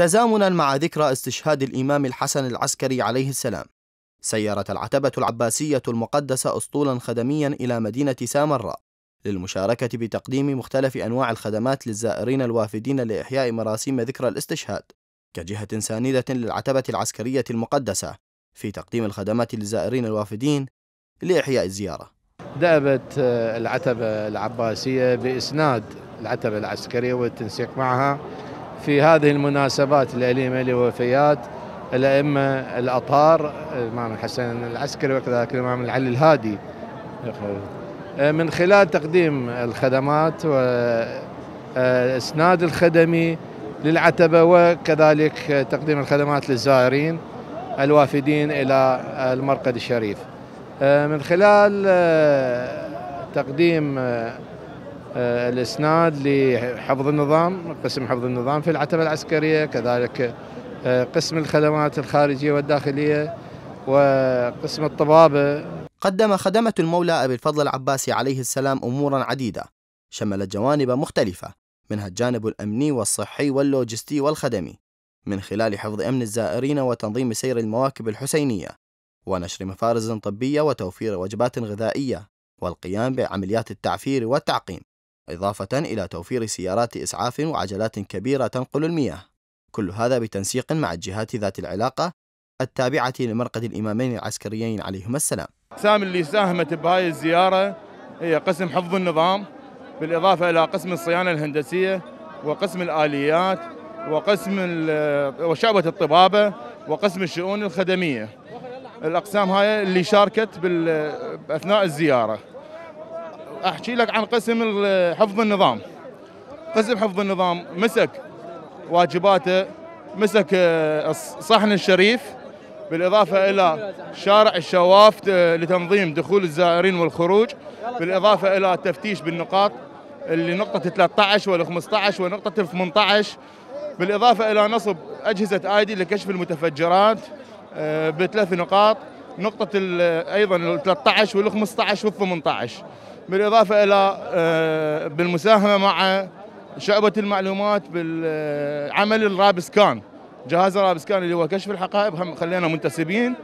تزامنا مع ذكرى استشهاد الإمام الحسن العسكري عليه السلام سيرت العتبة العباسية المقدسة أسطولا خدميا إلى مدينة سامراء للمشاركة بتقديم مختلف أنواع الخدمات للزائرين الوافدين لإحياء مراسيم ذكرى الاستشهاد كجهة ساندة للعتبة العسكرية المقدسة في تقديم الخدمات للزائرين الوافدين لإحياء الزيارة دأبت آه، العتبة العباسية بإسناد العتبة العسكرية والتنسيق معها في هذه المناسبات الأليمة لوفيات الأئمة الأطهار الإمام الحسين العسكري وكذلك الإمام العلي الهادي من خلال تقديم الخدمات والإسناد آه، الخدمي للعتبة وكذلك تقديم الخدمات للزائرين الوافدين إلى المرقد الشريف آه، من خلال آه، تقديم آه، الاسناد لحفظ النظام قسم حفظ النظام في العتبه العسكريه كذلك آه، قسم الخدمات الخارجيه والداخليه وقسم الطبابه قدم خدمه المولى ابي الفضل العباسي عليه السلام امورا عديده شملت جوانب مختلفه منها الجانب الامني والصحي واللوجستي والخدمي من خلال حفظ امن الزائرين وتنظيم سير المواكب الحسينيه ونشر مفارز طبيه وتوفير وجبات غذائيه والقيام بعمليات التعفير والتعقيم إضافة إلى توفير سيارات إسعاف وعجلات كبيرة تنقل المياه كل هذا بتنسيق مع الجهات ذات العلاقة التابعة لمرقد الإمامين العسكريين عليهم السلام الأقسام اللي ساهمت بهاي الزيارة هي قسم حفظ النظام بالإضافة إلى قسم الصيانة الهندسية وقسم الآليات وقسم وشعبة الطبابة وقسم الشؤون الخدمية الأقسام هاي اللي شاركت أثناء الزيارة احكي لك عن قسم حفظ النظام قسم حفظ النظام مسك واجباته مسك آه، الصحن الشريف بالإضافة إلى شارع الشوافت آه، لتنظيم دخول الزائرين والخروج بالإضافة إلى التفتيش بالنقاط اللي نقطة 13 وال 15 ونقطة 18 بالإضافة إلى نصب أجهزة آيدي لكشف المتفجرات آه، بثلاث نقاط نقطة أيضا ال 13 وال 15 وال 18 بالاضافه الى آه، بالمساهمه مع شعبه المعلومات بالعمل الرابسكان جهاز الرابسكان اللي هو كشف الحقائب هم خلينا منتسبين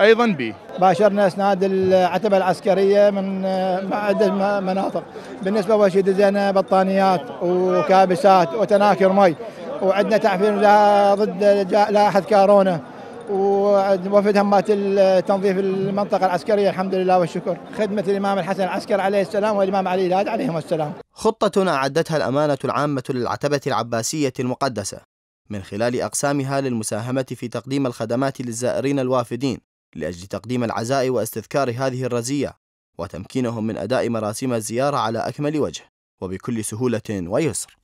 ايضا به باشرنا اسناد العتبه العسكريه من آه، عده مناطق بالنسبه اول شيء دزينا بطانيات وكابسات وتناكر مي وعندنا تعفير ضد لائحه كورونا ووفد همات تنظيف المنطقة العسكرية الحمد لله والشكر خدمة الإمام الحسن العسكري عليه السلام والإمام علي الهاد عليهم السلام خطة أعدتها الأمانة العامة للعتبة العباسية المقدسة من خلال أقسامها للمساهمة في تقديم الخدمات للزائرين الوافدين لأجل تقديم العزاء واستذكار هذه الرزية وتمكينهم من أداء مراسم الزيارة على أكمل وجه وبكل سهولة ويسر